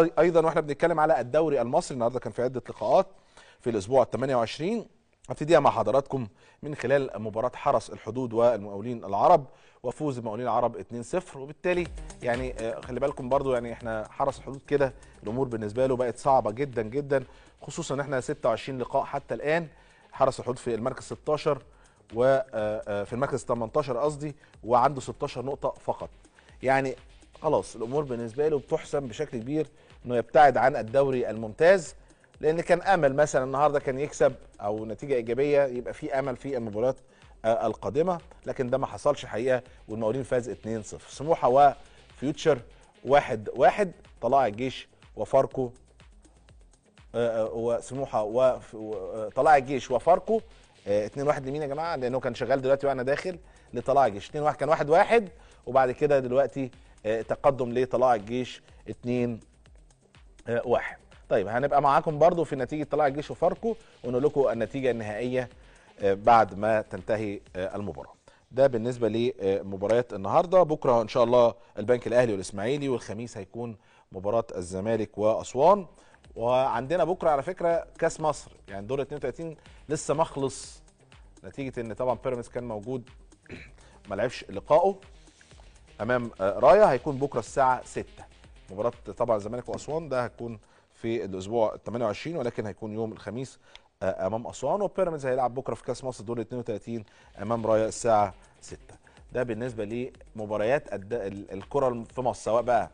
ايضا واحنا بنتكلم على الدوري المصري النهارده كان في عده لقاءات في الاسبوع ال 28 هبتديها مع حضراتكم من خلال مباراة حرس الحدود والمقاولين العرب وفوز المقاولين العرب 2-0 وبالتالي يعني آه، خلي بالكم برضو يعني احنا حرس الحدود كده الامور بالنسبة له بقت صعبة جدا جدا خصوصا ان احنا 26 لقاء حتى الان حرس الحدود في المركز 16 وفي آه، آه، المركز 18 قصدي وعنده 16 نقطة فقط يعني خلاص الامور بالنسبه له بتحسم بشكل كبير انه يبتعد عن الدوري الممتاز لان كان امل مثلا النهارده كان يكسب او نتيجه ايجابيه يبقى في امل في المباريات آه، القادمه لكن ده ما حصلش حقيقه والمقاولين فاز 2-0 سموحه وفيوتشر 1-1 طلاع الجيش وفاركو آه، آه، وسموحه وطلائع الجيش وفاركو 2-1 لمين يا جماعه لانه كان شغال دلوقتي وانا داخل لطلاع الجيش 2-1 كان 1-1 وبعد كده دلوقتي آه، تقدم لطلاع الجيش 2 1 آه، طيب هنبقى معاكم برضو في نتيجه طلاع الجيش وفاركو ونقول لكم النتيجه النهائيه آه، بعد ما تنتهي المباراه ده بالنسبه لمباراه النهارده بكره ان شاء الله البنك الاهلي والاسماعيلي والخميس هيكون مباراه الزمالك واسوان وعندنا بكره على فكره كاس مصر يعني دور 32 لسه مخلص نتيجه ان طبعا بيراميدز كان موجود ما لعبش لقائه امام آه، رايا هيكون بكره الساعه 6 مباراه طبعا الزمالك واسوان ده هتكون في الاسبوع 28 ولكن هيكون يوم الخميس آه، امام اسوان وبيراميدز هيلعب بكره في كاس مصر دور 32 امام رايا الساعه 6 ده بالنسبه لمباريات الكره في مصر سواء بقى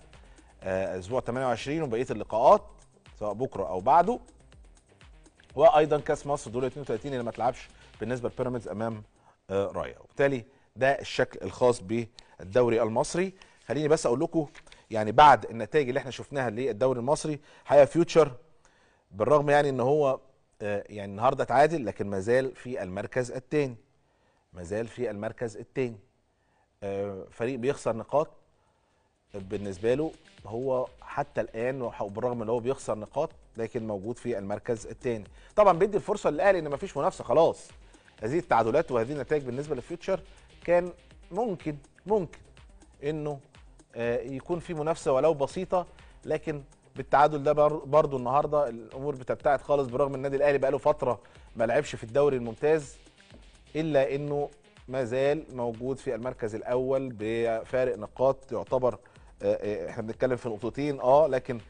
آه، اسبوع 28 وبقيه اللقاءات سواء بكره او بعده وايضا كاس مصر دور 32 اللي ما تلعبش بالنسبه لبيراميدز امام رايا وبالتالي ده الشكل الخاص بيه الدوري المصري خليني بس اقول لكم يعني بعد النتائج اللي احنا شفناها للدوري المصري حقيقه فيوتشر بالرغم يعني ان هو آه، يعني النهارده اتعادل لكن مازال في المركز الثاني مازال في المركز الثاني آه، فريق بيخسر نقاط بالنسبه له هو حتى الان بالرغم ان هو بيخسر نقاط لكن موجود في المركز الثاني طبعا بيدي الفرصه للاهلي ان مفيش منافسه خلاص هذه التعادلات وهذه النتائج بالنسبه للفيوتشر كان ممكن ممكن انه آه، يكون في منافسه ولو بسيطه لكن بالتعادل ده برضه النهارده الامور بتبتعد خالص برغم النادي الاهلي بقاله فتره ما لعبش في الدوري الممتاز الا انه ما زال موجود في المركز الاول بفارق نقاط يعتبر آه، آه، احنا بنتكلم في نقطتين اه لكن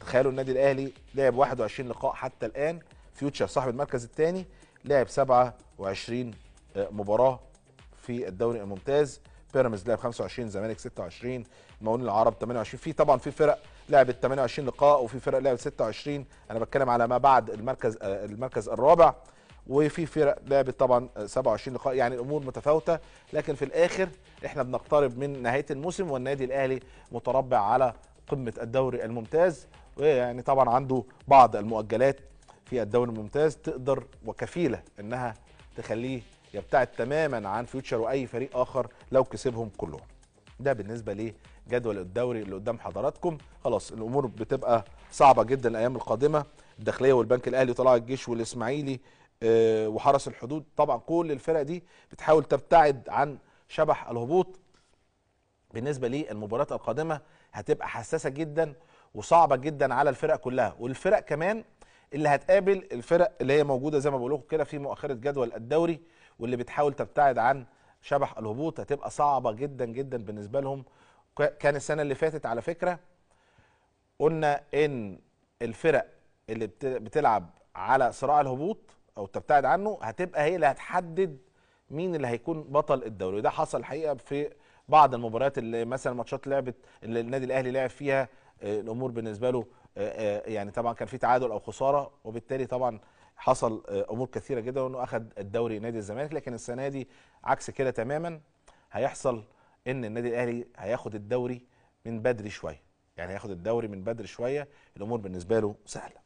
تخيلوا النادي الاهلي لعب 21 لقاء حتى الان فيوتشر صاحب المركز الثاني لعب 27 مباراه في الدوري الممتاز بيراميدز لعب 25 زمالك 26 المقاولين العرب 28 في طبعا في فرق لعبت 28 لقاء وفي فرق لعبت 26 انا بتكلم على ما بعد المركز آه، المركز الرابع وفي فرق لعبت طبعا 27 آه، لقاء يعني الامور متفاوته لكن في الاخر احنا بنقترب من نهايه الموسم والنادي الاهلي متربع على قمه الدوري الممتاز ويعني طبعا عنده بعض المؤجلات في الدوري الممتاز تقدر وكفيله انها تخليه يبتعد تماما عن فيوتشر واي فريق اخر لو كسبهم كلهم ده بالنسبه لجدول الدوري اللي قدام حضراتكم خلاص الامور بتبقى صعبه جدا الايام القادمه الداخليه والبنك الاهلي طلع الجيش والاسماعيلي آه، وحرس الحدود طبعا كل الفرق دي بتحاول تبتعد عن شبح الهبوط بالنسبه للمباريات القادمه هتبقى حساسه جدا وصعبه جدا على الفرق كلها والفرق كمان اللي هتقابل الفرق اللي هي موجوده زي ما بقول لكم كده في مؤخره جدول الدوري واللي بتحاول تبتعد عن شبح الهبوط هتبقى صعبه جدا جدا بالنسبه لهم كان السنه اللي فاتت على فكره قلنا ان الفرق اللي بتلعب على صراع الهبوط او تبتعد عنه هتبقى هي اللي هتحدد مين اللي هيكون بطل الدوري وده حصل الحقيقه في بعض المباريات اللي مثلا ماتشات لعبت اللي النادي الاهلي لعب فيها آه، الامور بالنسبه له آه، آه، يعني طبعا كان في تعادل او خساره وبالتالي طبعا حصل آه، امور كثيره جدا وانه اخذ الدوري نادي الزمالك لكن السنه دي عكس كده تماما هيحصل ان النادي الاهلي هياخد الدوري من بدري شويه يعني هياخد الدوري من بدري شويه الامور بالنسبه له سهله